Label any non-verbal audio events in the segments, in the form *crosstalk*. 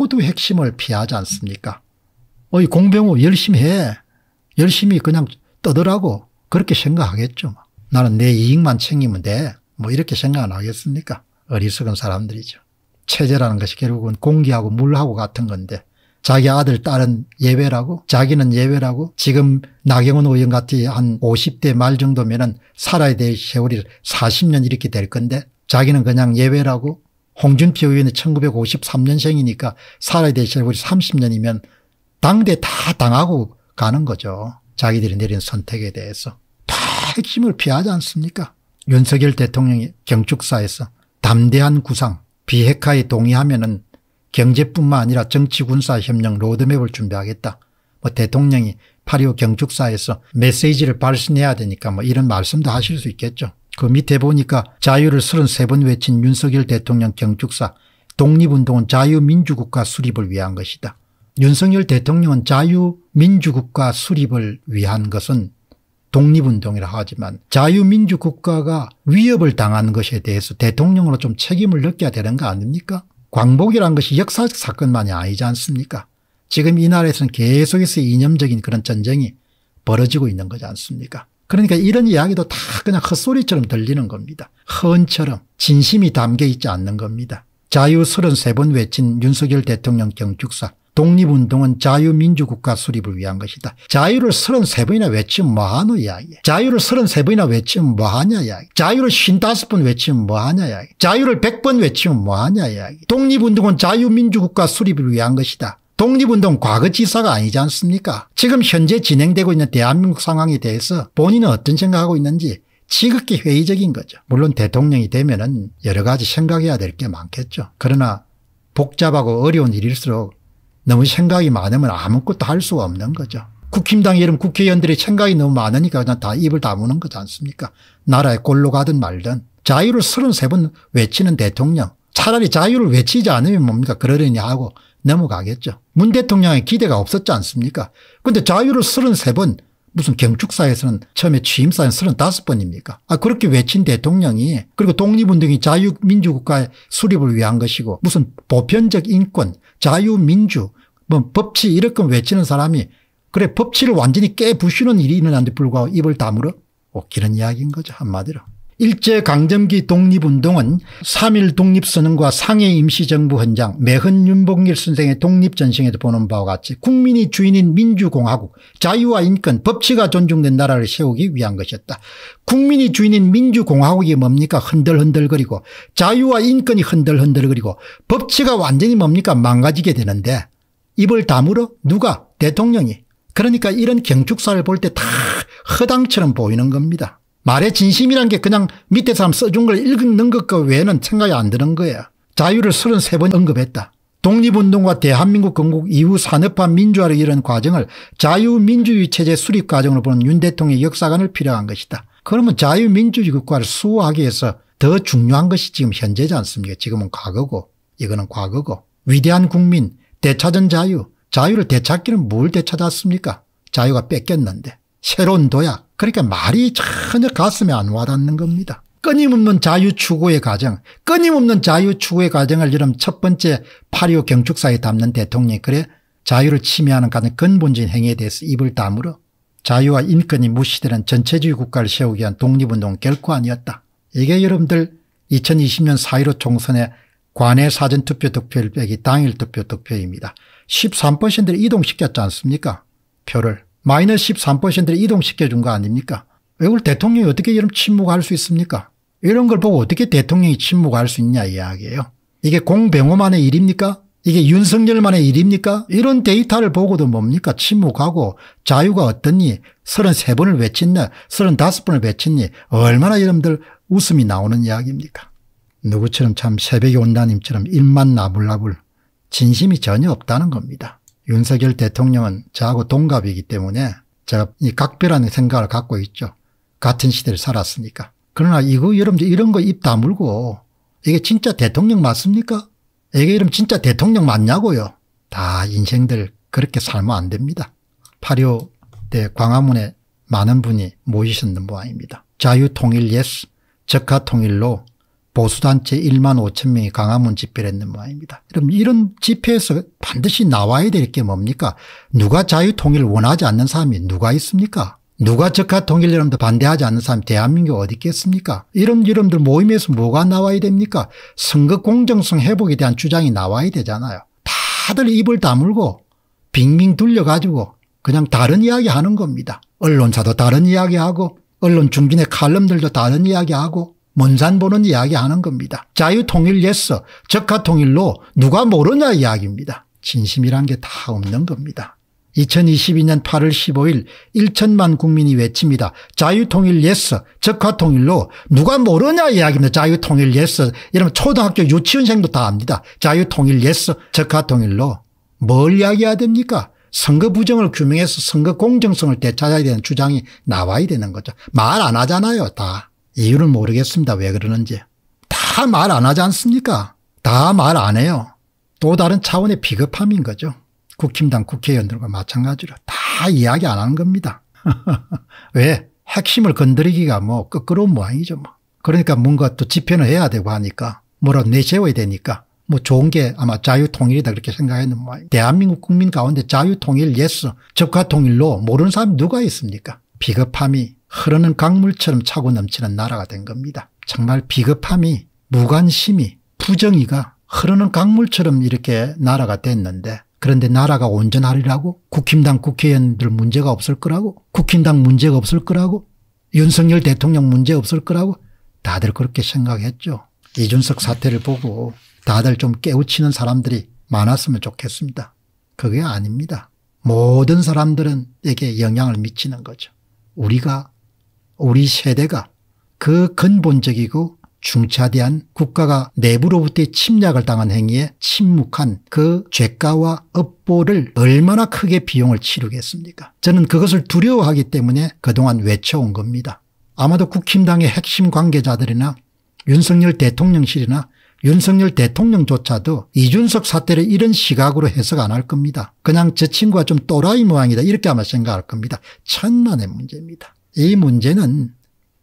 호두 핵심을 피하지 않습니까? 어이 공병호 열심히 해. 열심히 그냥 떠더라고. 그렇게 생각하겠죠. 뭐. 나는 내 이익만 챙기면 돼. 뭐 이렇게 생각 안 하겠습니까? 어리석은 사람들이죠. 체제라는 것이 결국은 공기하고 물하고 같은 건데 자기 아들 딸은 예외라고 자기는 예외라고 지금 나경원 의원 같이 한 50대 말 정도면 은 살아야 될 세월이 40년 이렇게 될 건데 자기는 그냥 예외라고 홍준표 의원이 1953년생이니까 살아계신 우리 30년이면 당대 다 당하고 가는 거죠. 자기들이 내린 선택에 대해서. 다 핵심을 피하지 않습니까? 윤석열 대통령이 경축사에서 담대한 구상 비핵화에 동의하면 은 경제뿐만 아니라 정치 군사 협력 로드맵을 준비하겠다. 뭐 대통령이 8.25 경축사에서 메시지를 발신해야 되니까 뭐 이런 말씀도 하실 수 있겠죠. 그 밑에 보니까 자유를 33번 외친 윤석열 대통령 경축사 독립운동은 자유민주국가 수립을 위한 것이다. 윤석열 대통령은 자유민주국가 수립을 위한 것은 독립운동이라 하지만 자유민주국가가 위협을 당한 것에 대해서 대통령으로 좀 책임을 느껴야 되는 거 아닙니까 광복이란 것이 역사적 사건만이 아니지 않습니까 지금 이 나라에서는 계속해서 이념적인 그런 전쟁이 벌어지고 있는 거지 않습니까 그러니까 이런 이야기도 다 그냥 헛소리처럼 들리는 겁니다. 헌처럼 진심이 담겨 있지 않는 겁니다. 자유 33번 외친 윤석열 대통령 경축사 독립운동은 자유민주국가 수립을 위한 것이다. 자유를 33번이나 외치면 뭐하노 이야기 자유를 33번이나 외치면 뭐하냐 이야기 자유를 55번 외치면 뭐하냐 이야기 자유를 100번 외치면 뭐하냐 이야기 독립운동은 자유민주국가 수립을 위한 것이다. 독립운동 과거지사가 아니지 않습니까 지금 현재 진행되고 있는 대한민국 상황에 대해서 본인은 어떤 생각하고 있는지 지극히 회의적인 거죠. 물론 대통령이 되면 은 여러 가지 생각해야 될 게 많겠죠. 그러나 복잡하고 어려운 일일수록 너무 생각이 많으면 아무것도 할 수가 없는 거죠. 국힘당 이름국회의원들의 생각이 너무 많으니까 그냥 다 입을 다무는 거지 않습니까 나라의 골로 가든 말든 자유를 33번 외치는 대통령 차라리 자유를 외치지 않으면 뭡니까 그러려니 하고 넘어가겠죠. 문 대통령의 기대가 없었지 않습니까 그런데 자유를 33번 무슨 경축사에서는 처음에 취임사는 35번입니까 아 그렇게 외친 대통령이 그리고 독립운동이 자유민주국가의 수립을 위한 것이고 무슨 보편적 인권 자유민주 뭐 법치 이렇게 외치는 사람이 그래 법치를 완전히 깨부수는 일이 일어데 불구하고 입을 다물어? 웃기는 이야기인 거죠 한마디로. 일제강점기 독립운동은 3.1 독립선언과 상해 임시정부 헌장 매헌 윤복일 선생의 독립전승에도 보는 바와 같이 국민이 주인인 민주공화국 자유와 인권 법치가 존중된 나라를 세우기 위한 것이었다. 국민이 주인인 민주공화국이 뭡니까 흔들흔들거리고 자유와 인권이 흔들흔들거리고 법치가 완전히 뭡니까 망가지게 되는데 입을 다물어 누가 대통령이 그러니까 이런 경축사를 볼 때 다 허당처럼 보이는 겁니다. 말의 진심이란 게 그냥 밑에 사람 써준 걸 읽는 것과 외에는 생각이 안 드는 거야. 자유를 33번 언급했다. 독립운동과 대한민국 건국 이후 산업화 민주화를 이른 과정을 자유민주주의 체제 수립 과정으로 보는 윤 대통령의 역사관을 필요한 것이다. 그러면 자유민주주의 국가를 수호하기 위해서 더 중요한 것이 지금 현재지 않습니까 지금은 과거고 이거는 과거고 위대한 국민 대차전 자유 자유를 되찾기는 뭘 되찾았습니까 자유가 뺏겼는데 새로운 도약 그러니까 말이 전혀 가슴에 안 와닿는 겁니다. 끊임없는 자유추구의 과정 끊임없는 자유추구의 과정을 이름 첫 번째 8.25 경축사에 담는 대통령이 그래 자유를 침해하는 가장 근본적인 행위에 대해서 입을 다물어 자유와 인권이 무시되는 전체주의 국가를 세우기 위한 독립운동 결코 아니었다. 이게 여러분들 2020년 4.15 총선의 관외 사전투표 득표율 빼기 당일 투표 득표입니다. 13%를 이동시켰지 않습니까? 표를. 마이너스 13%를 이동시켜준 거 아닙니까? 이걸 대통령이 어떻게 이런 침묵할 수 있습니까? 이런 걸 보고 어떻게 대통령이 침묵할 수 있냐 이야기예요. 이게 공병호만의 일입니까? 이게 윤석열만의 일입니까? 이런 데이터를 보고도 뭡니까? 침묵하고 자유가 어떻니? 33번을 외쳤냐? 35번을 외쳤니? 얼마나 여러들 웃음이 나오는 이야기입니까? 누구처럼 참 새벽에 온다님처럼 입만 나불나불 진심이 전혀 없다는 겁니다. 윤석열 대통령은 저하고 동갑이기 때문에 제가 이 각별한 생각을 갖고 있죠. 같은 시대를 살았으니까. 그러나 이거 여러분들 이런 거 입 다물고 이게 진짜 대통령 맞습니까? 이게 이름 진짜 대통령 맞냐고요. 다 인생들 그렇게 살면 안 됩니다. 8.25때 광화문에 많은 분이 모이셨는 모양입니다. 자유통일 예스, 적화통일로 보수단체 1만 5천 명이 강화문 집회를 했는 모양입니다. 그럼 이런 집회에서 반드시 나와야 될 게 뭡니까? 누가 자유통일을 원하지 않는 사람이 누가 있습니까? 누가 적화통일 이름도 반대하지 않는 사람이 대한민국 어디 있겠습니까? 이런 이름들 모임에서 뭐가 나와야 됩니까? 선거 공정성 회복에 대한 주장이 나와야 되잖아요. 다들 입을 다물고 빙빙 둘려가지고 그냥 다른 이야기 하는 겁니다. 언론사도 다른 이야기하고 언론 중진의 칼럼들도 다른 이야기하고 먼산 보는 이야기 하는 겁니다. 자유통일 예서 적화통일로 누가 모르냐 이야기입니다. 진심이란 게 다 없는 겁니다. 2022년 8월 15일 1천만 국민이 외칩니다. 자유통일 예서 적화통일로 누가 모르냐 이야기입니다. 자유통일 예서 여러분 초등학교 유치원생도 다 압니다. 자유통일 예서 적화통일로 뭘 이야기해야 됩니까? 선거 부정을 규명해서 선거 공정성을 되찾아야 되는 주장이 나와야 되는 거죠. 말 안 하잖아요 다. 이유를 모르겠습니다. 왜 그러는지. 다 말 안 하지 않습니까? 다 말 안 해요. 또 다른 차원의 비겁함인 거죠. 국힘당 국회의원들과 마찬가지로 다 이야기 안 하는 겁니다. *laughs* 왜? 핵심을 건드리기가 뭐 끄끄러운 모양이죠. 뭐. 그러니까 뭔가 또 집회는 해야 되고 하니까 뭐라 내세워야 되니까 뭐 좋은 게 아마 자유통일이다 그렇게 생각하는 모양. 대한민국 국민 가운데 자유통일 예스 적화통일로 모르는 사람이 누가 있습니까? 비겁함이 흐르는 강물처럼 차고 넘치는 나라가 된 겁니다. 정말 비겁함이 무관심이 부정이가 흐르는 강물처럼 이렇게 나라가 됐는데 그런데 나라가 온전하리라고 국힘당 국회의원들 문제가 없을 거라고 국힘당 문제가 없을 거라고 윤석열 대통령 문제 없을 거라고 다들 그렇게 생각했죠. 이준석 사태를 보고 다들 좀 깨우치는 사람들이 많았으면 좋겠습니다. 그게 아닙니다. 모든 사람들은에게 영향을 미치는 거죠. 우리가 우리 세대가 그 근본적이고 중차대한 국가가 내부로부터 침략을 당한 행위에 침묵한 그 죄가와 업보를 얼마나 크게 비용을 치르겠습니까 저는 그것을 두려워하기 때문에 그동안 외쳐온 겁니다. 아마도 국힘당의 핵심 관계자들이나 윤석열 대통령실이나 윤석열 대통령조차도 이준석 사태를 이런 시각으로 해석 안 할 겁니다. 그냥 저 친구가 좀 또라이 모양이다 이렇게 아마 생각할 겁니다. 천만의 문제입니다. 이 문제는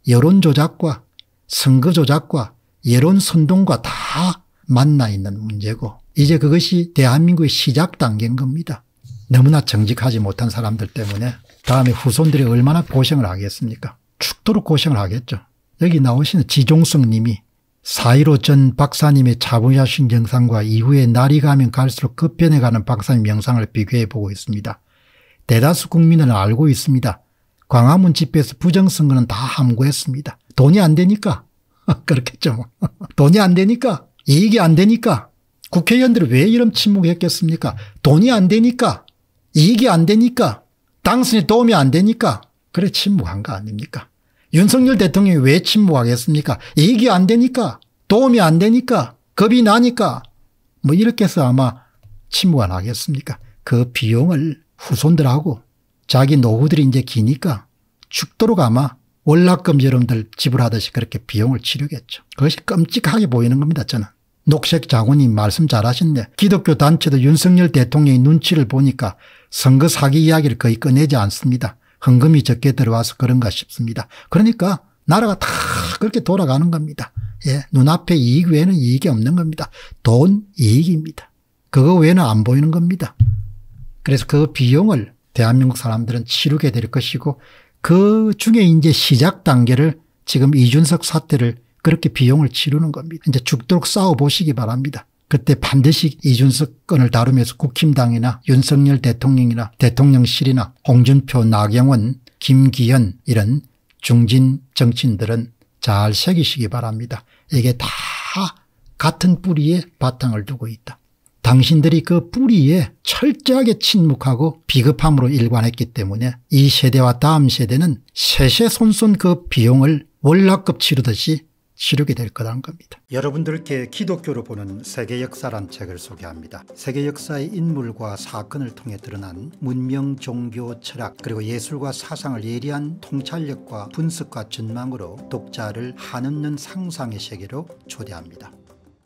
여론조작과 선거조작과 여론선동과 다 만나 있는 문제고 이제 그것이 대한민국의 시작 단계인 겁니다. 너무나 정직하지 못한 사람들 때문에 다음에 후손들이 얼마나 고생을 하겠습니까 죽도록 고생을 하겠죠. 여기 나오시는 지종성 님이 사이로 전 박사님의 자부자신 영상과 이후에 날이 가면 갈수록 급변해가는 박사님 영상을 비교해 보고 있습니다. 대다수 국민은 알고 있습니다. 광화문 집회에서 부정선거는 다 함구했습니다. 돈이 안 되니까. *laughs* 그렇겠죠. *laughs* 돈이 안 되니까. 이익이 안 되니까. 국회의원들이 왜 이런 침묵했겠습니까? 돈이 안 되니까. 이익이 안 되니까. 당선이 도움이 안 되니까. 그래 침묵한 거 아닙니까? 윤석열 대통령이 왜 침묵하겠습니까? 이익이 안 되니까. 도움이 안 되니까. 겁이 나니까. 뭐 이렇게 해서 아마 침묵 안 하겠습니까? 그 비용을 후손들하고 자기 노후들이 이제 기니까 죽도록 아마 월납금처럼들 지불하듯이 그렇게 비용을 치르겠죠. 그것이 끔찍하게 보이는 겁니다 저는. 녹색 장군님 말씀 잘하셨네 기독교 단체도 윤석열 대통령의 눈치를 보니까 선거 사기 이야기를 거의 꺼내지 않습니다. 헌금이 적게 들어와서 그런가 싶습니다. 그러니까 나라가 다 그렇게 돌아가는 겁니다. 예, 눈앞에 이익 외에는 이익이 없는 겁니다. 돈 이익입니다. 그거 외에는 안 보이는 겁니다. 그래서 그 비용을 대한민국 사람들은 치르게 될 것이고 그 중에 이제 시작 단계를 지금 이준석 사태를 그렇게 비용을 치르는 겁니다. 이제 죽도록 싸워보시기 바랍니다. 그때 반드시 이준석 건을 다루면서 국힘당이나 윤석열 대통령이나 대통령실이나 홍준표, 나경원, 김기현 이런 중진 정치인들은 잘 새기시기 바랍니다. 이게 다 같은 뿌리에 바탕을 두고 있다. 당신들이 그 뿌리에 철저하게 침묵하고 비급함으로 일관했기 때문에 이 세대와 다음 세대는 세세손손 그 비용을 월락급 치르듯이 치르게 될 거라는 겁니다. 여러분들께 기독교로 보는 세계 역사란 책을 소개합니다. 세계 역사의 인물과 사건을 통해 드러난 문명, 종교, 철학 그리고 예술과 사상을 예리한 통찰력과 분석과 전망으로 독자를 한없는 상상의 세계로 초대합니다.